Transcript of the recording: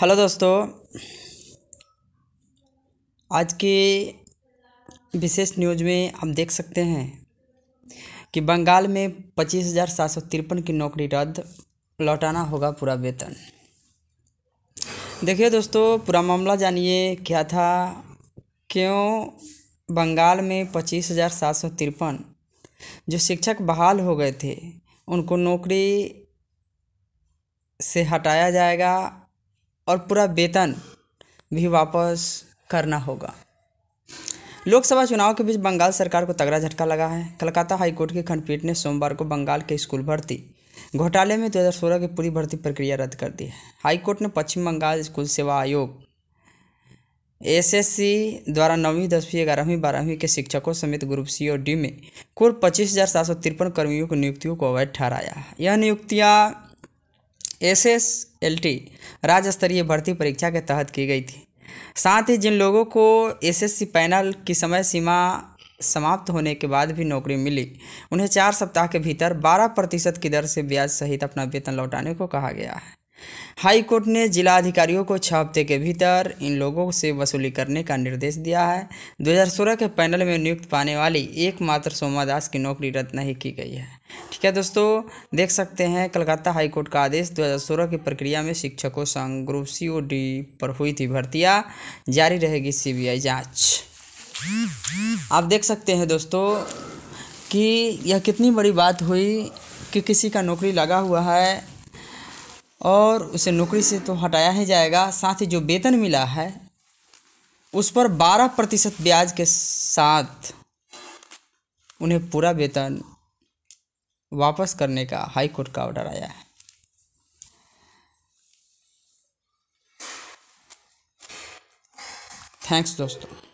hello दोस्तों आज के विशेष न्यूज में हम देख सकते हैं कि बंगाल में पच्चीस हज़ार सात सौ तिरपन की नौकरी रद्द लौटाना होगा पूरा वेतन देखिए दोस्तों पूरा मामला जानिए क्या था क्यों बंगाल में पच्चीस हज़ार सात सौ तिरपन जो शिक्षक बहाल हो गए थे उनको नौकरी से हटाया जाएगा और पूरा वेतन भी वापस करना होगा लोकसभा चुनाव के बीच बंगाल सरकार को तगड़ा झटका लगा है कलकत्ता हाईकोर्ट की खंडपीठ ने सोमवार को बंगाल के स्कूल भर्ती घोटाले में 2016 की पूरी भर्ती प्रक्रिया रद्द कर दी है हाईकोर्ट ने पश्चिम बंगाल स्कूल सेवा आयोग एसएससी द्वारा नौवीं दसवीं ग्यारहवीं बारहवीं के शिक्षकों समेत ग्रुप सी और डी में कुल पच्चीस हज़ार सात सौ तिरपन कर्मियों की नियुक्तियों को अवैध ठहराया यह नियुक्तियाँ एस एस एल टी राज्य स्तरीय भर्ती परीक्षा के तहत की गई थी साथ ही जिन लोगों को एस एस सी पैनल की समय सीमा समाप्त होने के बाद भी नौकरी मिली उन्हें चार सप्ताह के भीतर 12 प्रतिशत की दर से ब्याज सहित अपना वेतन लौटाने को कहा गया है हाई कोर्ट ने जिला अधिकारियों को छः हफ्ते के भीतर इन लोगों से वसूली करने का निर्देश दिया है 2016 के पैनल में नियुक्त पाने वाली एकमात्र सोमा दास की नौकरी रद्द नहीं की गई है ठीक है दोस्तों देख सकते हैं कलकत्ता हाईकोर्ट का आदेश 2016 की प्रक्रिया में शिक्षकों संघ ग्रुप सी ओ डी पर हुई थी भर्तियाँ जारी रहेगी सीबीआई जांच आप देख सकते हैं दोस्तों कि यह कितनी बड़ी बात हुई कि किसी का नौकरी लगा हुआ है और उसे नौकरी से तो हटाया ही जाएगा साथ ही जो वेतन मिला है उस पर बारह प्रतिशत ब्याज के साथ उन्हें पूरा वेतन वापस करने का हाई कोर्ट का ऑर्डर आया है थैंक्स दोस्तों